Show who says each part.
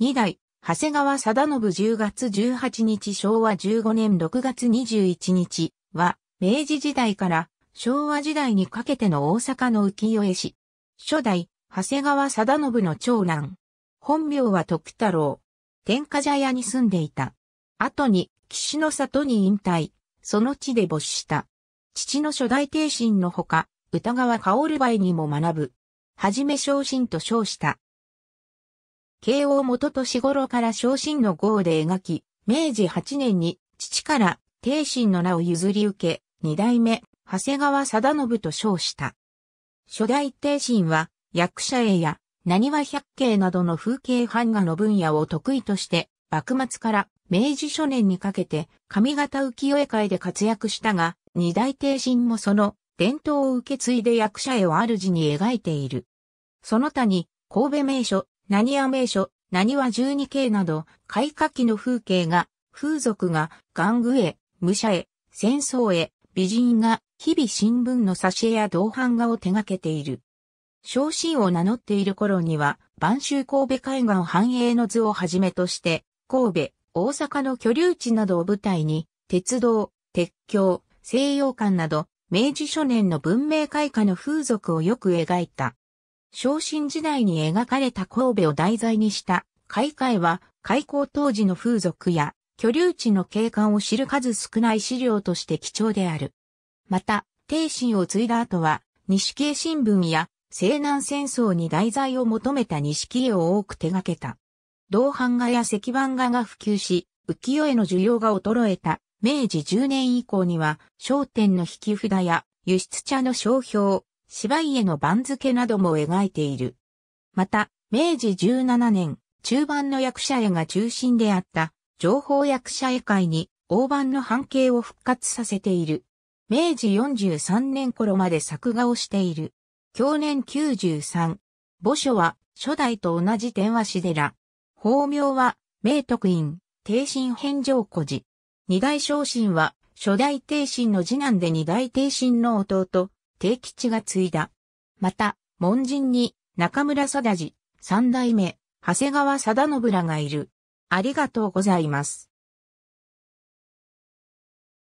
Speaker 1: 2代、長谷川貞信10月18日昭和15年6月21日は、明治時代から昭和時代にかけての大阪の浮世絵師。初代、長谷川貞信の長男。本名は徳太郎。天下茶屋に住んでいた。後に、岸の里に引退、その地で没した。父の初代帝臣のほか、歌川薫梅にも学ぶ。はじめ昇進と称した。慶応元年頃から昇進の号で描き、明治8年に父から帝神の名を譲り受け、二代目、長谷川貞信と称した。初代帝神は、役者絵や、何は百景などの風景版画の分野を得意として、幕末から明治初年にかけて上方浮世絵界で活躍したが、二大帝神もその伝統を受け継いで役者絵を主に描いている。その他に神戸名所何屋名所、何は十二景など、開花期の風景が、風俗が、玩具へ、武者へ、戦争へ、美人が、日々新聞の挿絵や同版画を手掛けている。昇進を名乗っている頃には、晩秋神戸海岸繁栄の図をはじめとして、神戸、大阪の居留地などを舞台に、鉄道、鉄橋、西洋館など、明治初年の文明開化の風俗をよく描いた。昇進時代に描かれた神戸を題材にした開会は開港当時の風俗や居留地の景観を知る数少ない資料として貴重である。また、帝心を継いだ後は、西系新聞や西南戦争に題材を求めた西系を多く手掛けた。銅版画や石版画が普及し、浮世絵の需要が衰えた明治10年以降には、商店の引き札や輸出茶の商標、芝家の番付なども描いている。また、明治17年、中盤の役者絵が中心であった情報役者絵会に大盤の半径を復活させている。明治43年頃まで作画をしている。去年93。墓所は初代と同じ天和市寺。法名は明徳院、帝神返上古寺。二代昇進は初代帝神の次男で二代帝神の弟、定吉が継いだ。また、門人に中村貞治、三代目、長谷川貞信らがいる。ありがとうございます。